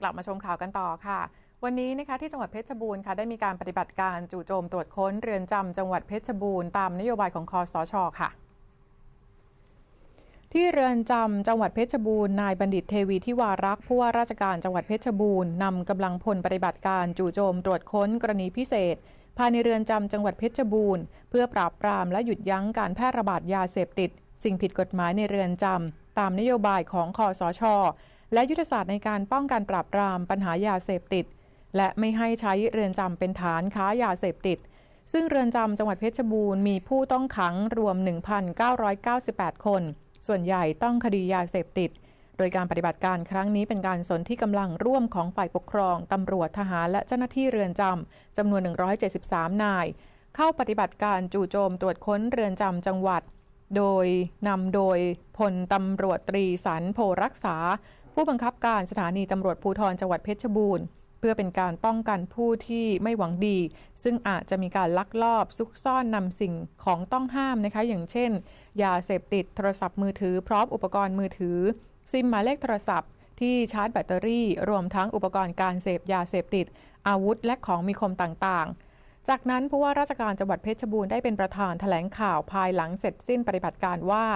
กลับมาชมข่าวกันต่อค่ะ วันนี้นะคะที่จังหวัดเพชรบูรณ์ค่ะได้มีการปฏิบัติการจู่โจมตรวจค้น เรือนจำจังหวัดเพชรบูรณ์ตาม นโยบายของคอสชค่ะ ที่เรือนจำจังหวัดเพชรบูรณ์นายบัณฑิตเทวีทิวารักษ์ผู้ว่าราชการจังหวัดเพชรบูรณ์นำกำลังพลปฏิบัติการจู่โจม ตรวจค้นกรณีพิเศษภายในเรือนจำจังหวัดเพชรบูรณ์เพื่อปราบปรามและหยุดยั้งการแพร่ระบาดยาเสพติด สิ่งผิดกฎหมายในเรือนจำตามนโยบายของคอสชและยุทธศาสตร์ในการป้องกันปราบปรามปัญหายาเสพติด และไม่ให้ใช้เรือนจำเป็นฐานค้ายาเสพติด ซึ่งเรือนจำจังหวัดเพชรบูรณ์มีผู้ต้องขังรวม 1,998 คน ส่วนใหญ่ต้องคดียาเสพติด โดยการปฏิบัติการครั้งนี้เป็นการสนที่กำลังร่วมของฝ่ายปกครองตำรวจทหารและเจ้าหน้าที่เรือนจำจำนวน 173 นาย เข้าปฏิบัติการจู่โจมตรวจค้นเรือนจำจังหวัด โดยนำโดยพลตำรวจตรีสันโพรักษาผู้บังคับการสถานีตำรวจภูธรจังหวัดเพชรบูรณ์ เพื่อเป็นการป้องกันผู้ที่ไม่หวังดี ซึ่งอาจจะมีการลักลอบซุกซ่อนนำสิ่งของต้องห้ามนะคะ อย่างเช่นยาเสพติดโทรศัพท์มือถือพร้อมอุปกรณ์มือถือ ซิมหมายเลขโทรศัพท์ ที่ชาร์จแบตเตอรี่รวมทั้งอุปกรณ์การเสพยาเสพติด อาวุธ และของมีคมต่างๆ จากนั้นผู้ว่าราชการจังหวัดเพชรบูรณ์ได้เป็นประธานถแถลงข่าวภายหลังเสร็จสิ้นปฏิบัติการว่า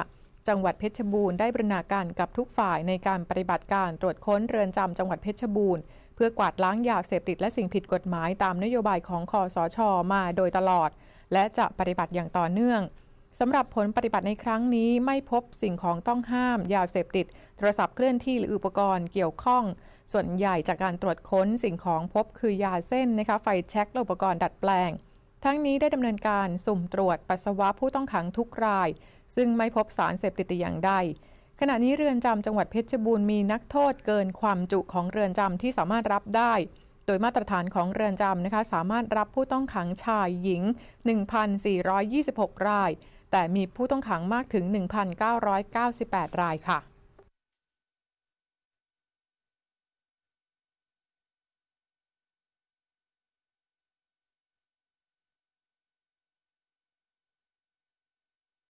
จังหวัดเพชรบูรณ์ได้บรรณาการกับทุกฝ่ายในการปฏิบัติการตรวจค้นเรือนจำจังหวัดเพชรบูรณ์เพื่อกวาดล้างยาเสพติดและสิ่งผิดกฎหมายตามนโยบายของคอสชมาโดยตลอด และจะปฏิบัติอย่างต่อเนื่องสำหรับผลปฏิบัติในครั้งนี้ไม่พบสิ่งของต้องห้ามยาเสพติด โทรศัพท์เคลื่อนที่หรืออุปกรณ์เกี่ยวข้อง ส่วนใหญ่จากการตรวจค้นสิ่งของพบคือยาเส้นนะคะไฟแช็คและอุปกรณ์ดัดแปลงทั้งนี้ได้ดำเนินการสุ่มตรวจปัสสาวะผู้ต้องขังทุกราย ซึ่งไม่พบสารเสพติดต่อย่างใดขณะนี้เรือนจำจังหวัดเพชรบูรณ์มีนักโทษเกินความจุของเรือนจำที่สามารถรับได้ โดยมาตรฐานของเรือนจำนะคะสามารถรับผู้ต้องขังชายหญิง 1,426 ราย แต่มีผู้ต้องขังมากถึง 1,998 รายค่ะ